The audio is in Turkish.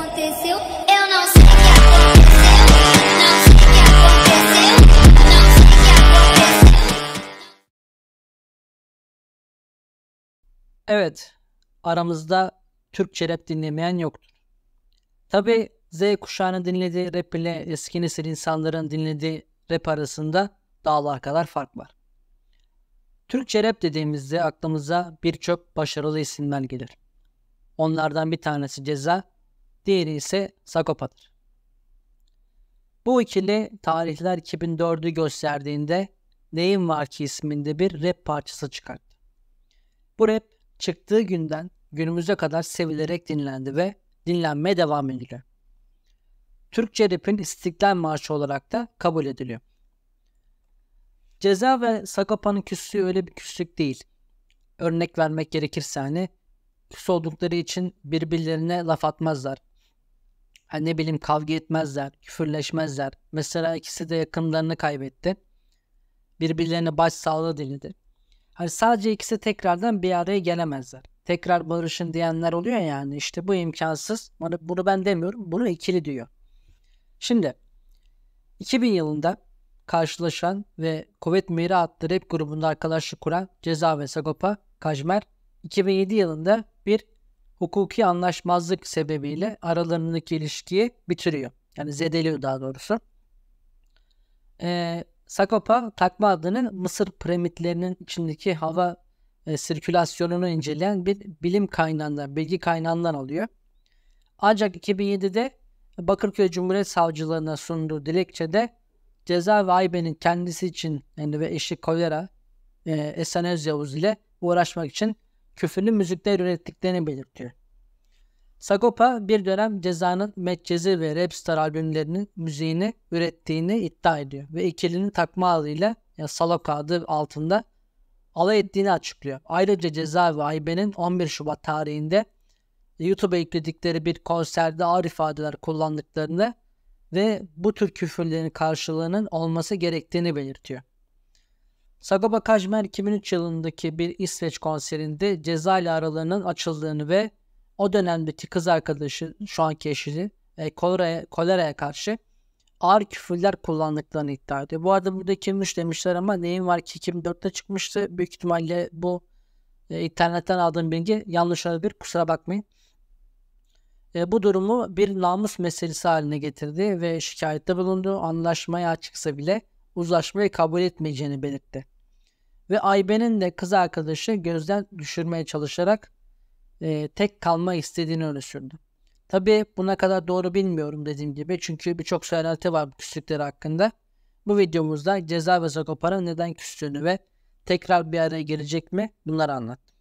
aconteceu, eu não sei o que aconteceu, não sei o que aconteceu, não sei o que aconteceu. Evet, aramızda Türkçe rap dinlemeyen yoktur. Tabi Z kuşağının dinlediği rap ile eski nesil insanların dinlediği rap arasında dağlar kadar fark var. Türkçe rap dediğimizde aklımıza birçok başarılı isimler gelir. Onlardan bir tanesi Ceza, Diğeri ise Sagopa'dır. Bu ikili tarihler 2004'ü gösterdiğinde Neyim Var Ki isminde bir rap parçası çıkarttı. Bu rap çıktığı günden günümüze kadar sevilerek dinlendi ve dinlenmeye devam ediliyor. Türkçe rap'in istiklal Marşı olarak da kabul ediliyor. Ceza ve Sagopa'nın küslüğü öyle bir küslük değil. Örnek vermek gerekirse hani küs oldukları için birbirlerine laf atmazlar hani ne bileyim kavga etmezler, küfürleşmezler. Mesela ikisi de yakınlarını kaybetti. Birbirlerine başsağlığı diledi. Hani sadece ikisi tekrardan bir araya gelemezler. Tekrar barışın diyenler oluyor yani işte bu imkansız. Hani bunu ben demiyorum. Bunu ikili diyor. Şimdi 2000 yılında karşılaşan ve Kuvvet Mira adlı rap grubunda arkadaşlık kuran Ceza ve Sagopa Kajmer 2007 yılında bir hukuki anlaşmazlık sebebiyle aralarındaki ilişkiyi bitiriyor. Yani zedeliyor daha doğrusu. Ee, Sakopa takma adını Mısır piramitlerinin içindeki hava e, sirkülasyonunu inceleyen bir bilim kaynağından, bilgi kaynağından alıyor. Ancak 2007'de Bakırköy Cumhuriyet Savcılığına sunduğu dilekçede ceza ve aybenin kendisi için yani ve eşi Kolera, e, Esen Özyavuz ile uğraşmak için küfürlü müzikler ürettiklerini belirtiyor. Sagopa bir dönem Ceza'nın Medcezi ve Rapstar albümlerinin müziğini ürettiğini iddia ediyor ve ikilinin takma adıyla yani Saloka adı altında alay ettiğini açıklıyor. Ayrıca Ceza ve Aybe'nin 11 Şubat tarihinde YouTube'a yükledikleri bir konserde ağır ifadeler kullandıklarını ve bu tür küfürlerin karşılığının olması gerektiğini belirtiyor. Sagopa Kajmer 2003 yılındaki bir İsveç konserinde ceza aralarının açıldığını ve o dönemdeki kız arkadaşı şu anki eşini e, koleraya, koleraya karşı ağır küfürler kullandıklarını iddia ediyor. Bu arada burada 2003 demişler ama neyin var ki 2004'te çıkmıştı. Büyük ihtimalle bu e, internetten aldığım bilgi yanlış olabilir kusura bakmayın. E, bu durumu bir namus meselesi haline getirdi ve şikayette bulundu. Anlaşmaya açıksa bile uzlaşmayı kabul etmeyeceğini belirtti. Ve Ayben'in de kız arkadaşı gözden düşürmeye çalışarak e, tek kalma istediğini öne sürdü. Tabi buna kadar doğru bilmiyorum dediğim gibi çünkü birçok söylenti var bu küslükleri hakkında. Bu videomuzda Ceza ve Zagopar'ın neden küstüğünü ve tekrar bir araya gelecek mi bunları anlattım.